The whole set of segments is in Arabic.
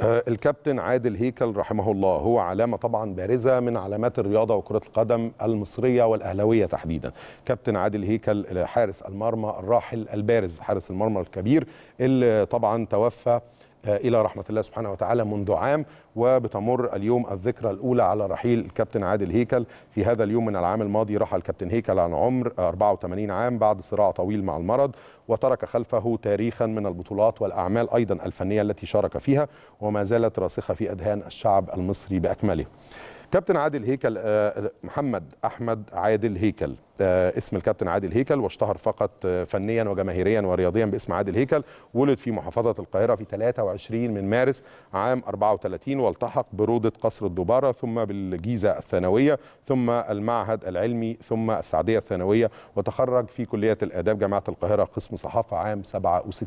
آه، الكابتن عادل هيكل رحمه الله هو علامة طبعا بارزة من علامات الرياضة وكرة القدم المصرية والأهلوية تحديدا كابتن عادل هيكل حارس المرمى الراحل البارز حارس المرمى الكبير اللي طبعا توفى آه، إلى رحمة الله سبحانه وتعالى منذ عام وبتمر اليوم الذكرى الأولى على رحيل الكابتن عادل هيكل في هذا اليوم من العام الماضي رحل الكابتن هيكل عن عمر 84 عام بعد صراع طويل مع المرض وترك خلفه تاريخا من البطولات والأعمال أيضا الفنية التي شارك فيها وما زالت راسخة في أذهان الشعب المصري بأكمله كابتن عادل هيكل آه، محمد أحمد عادل هيكل آه، اسم الكابتن عادل هيكل واشتهر فقط آه، فنيا وجماهيريا ورياضيا باسم عادل هيكل ولد في محافظة القاهرة في 23 من مارس عام 34 والتحق برودة قصر الدبارة ثم بالجيزة الثانوية ثم المعهد العلمي ثم السعدية الثانوية وتخرج في كلية الآداب جامعة القاهرة قسم صحافة عام 67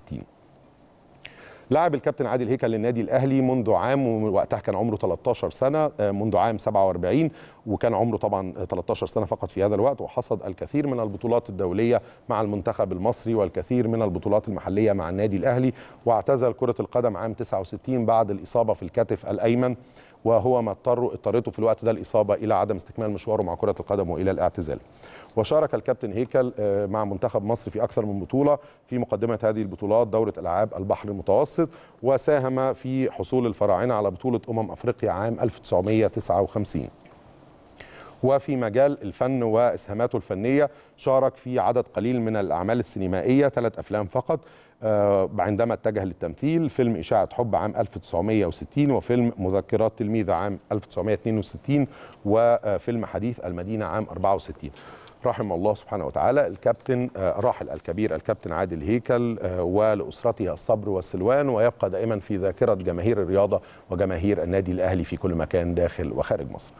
لعب الكابتن عادل هيكل للنادي الاهلي منذ عام وقتها كان عمره 13 سنه آه، منذ عام 47 وكان عمره طبعا 13 سنه فقط في هذا الوقت وحصد الكثير من البطولات الدوليه مع المنتخب المصري والكثير من البطولات المحليه مع النادي الاهلي واعتزل كره القدم عام 69 بعد الاصابه في الكتف الايمن وهو ما اضطر اضطرته في الوقت ده الاصابه الى عدم استكمال مشواره مع كره القدم والى الاعتزال وشارك الكابتن هيكل آه، مع منتخب مصر في اكثر من بطوله في مقدمه هذه البطولات دوره العاب البحر المتوسط وساهم في حصول الفراعنه على بطوله امم افريقيا عام 1959 وفي مجال الفن واسهاماته الفنيه شارك في عدد قليل من الاعمال السينمائيه ثلاث افلام فقط آه، عندما اتجه للتمثيل فيلم إشاعة حب عام 1960 وفيلم مذكرات تلميذة عام 1962 وفيلم حديث المدينة عام 64 رحم الله سبحانه وتعالى الكابتن آه، راحل الكبير الكابتن عادل هيكل آه، ولأسرته الصبر والسلوان ويبقى دائما في ذاكرة جماهير الرياضة وجماهير النادي الأهلي في كل مكان داخل وخارج مصر